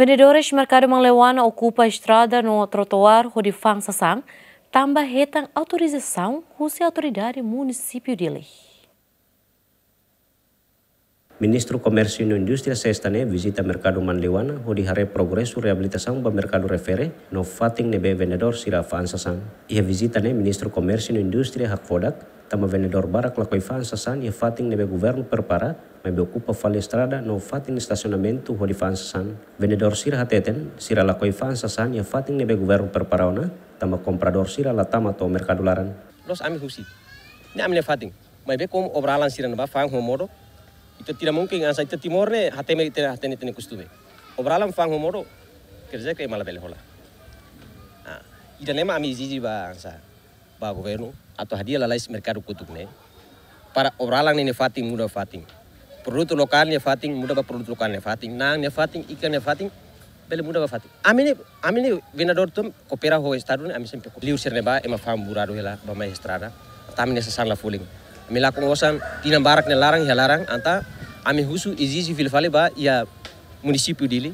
Vendedores de mercado maleuano ocupa a estrada no trotoar Rodifang Sassang, também retam autorização russa autoridade município dele. Ministro Comércio e Indústria sexta né, visita mercado manleuana onde hare progresso reabilitação para mercado refere no fating nebe vendedor sira fansasang. Ia e visita né, Ministro Comércio e Indústria Hakfodak tama vendedor barak la koi fan sasan e fatin nebe guvern prepara, ma be okupa fal estrada no fatin estacionamento ho di fan sasan. Vendedor sira hateten, sira la koi fan sasan e fatin nebe governo ona tama comprador sira la tama to mercadularan. Los ami husi. Ne amne fatin. mebe kom obralan sira neba fan homoro ito tira mungkin ansa itu me hateme hate ne tene kustume. Obralan fan homoro kerja kayak malah belehola. Ah, nema ami zizi ba ansa pa governo atau hadia lalai mercado ne para oralang ne fating muda fating produk lokal ne fating muda ba produto lokal ne fating nang ne fating ikan ne fating bele muda ba fating amine amine vinador tum kopera ho estado ne amisen peko liu ser ne ba ema fam burado hela ba ma estrada tamine sa la fuling amila ko osan tinam barak ne larang ya larang anta ami husu izizi filfale ba ya municipio dili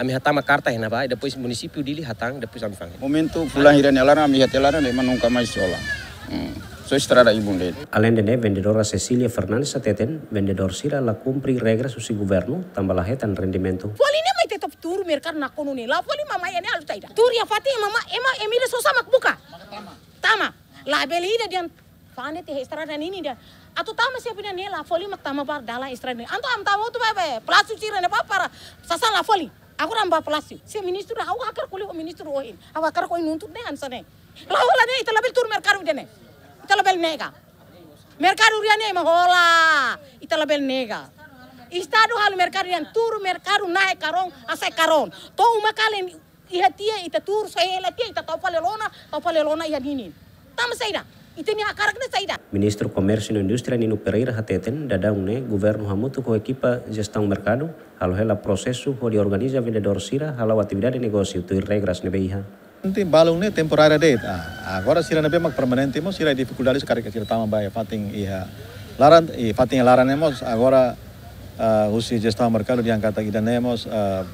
ami ma karta hena ba depois município dili hatang depois ami fang momentu pulang hiran elara ami hatelara de manungka mai sola hmm. So Alen ibunde. Alendene vendedora Cecilia Fernandes Ateten, vendedor sira la cumpri regra su si governo, hetan rendimento. Polini mai tetop tur merkar na konune. La poli mama e alu alutaida. Tur ya fati mama ema emire sosa makbuka. Tama. La belida dian fane te estrada nini dia. Atu tama siapa ni la foli mak tama bar dala ini. Anto am tama tu bae bae. Plasu sira ne para, la foli agora amba palasi se ministro aku akar kuli o ministro ohin awa akar koin inuntu ne ansane lahola ne itala bel tur mercado dene itala bel nega merkaru ria ne mahola, hola itala bel nega estado hal mercado rian tur merkaru nae karon asai karon to uma kalen ihatia ita tur saya sai elatia ita topalelona topalelona ihaninin tam seira iteni na saida ministro comércio e indústria Nino Pereira hateten dadaungne governo hamutu ko ekipa gestão mercado halo hela prosesu ho organiza vendedor sira halo atividade negócio tu regras nebeha Nanti balung ne temporada date. agora ah, ah, sira nebe mak permanente mo sira dificuldades kare ke sira tama bae fating iha. Laran i fating laran mos agora ah, uh, usi gestão mercado diangkata ida nemos uh,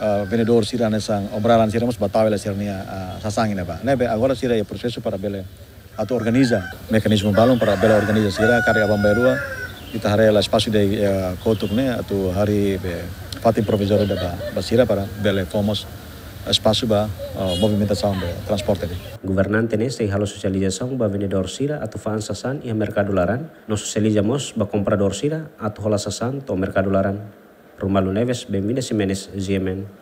uh, vendedor sira nesang obralan sira mos batawela sira nia uh, sasangin ba. Nebe agora sira ya prosesu para bele atau organiza mekanisme balon para bela organisasi segera karya dua kita hari la spasi dari ya, eh, kotukne atau hari be eh, fatin provisore da basira para bela fomos eh, spasi ba uh, movimentação transport transporte. gubernan ne sei halo sosialisasi ba vendedor sira atau fan sasan ia mercado laran, no socializamos ba comprador sira atau hola sasan to mercado laran. rumalu Neves, si Simenes, Ziemen.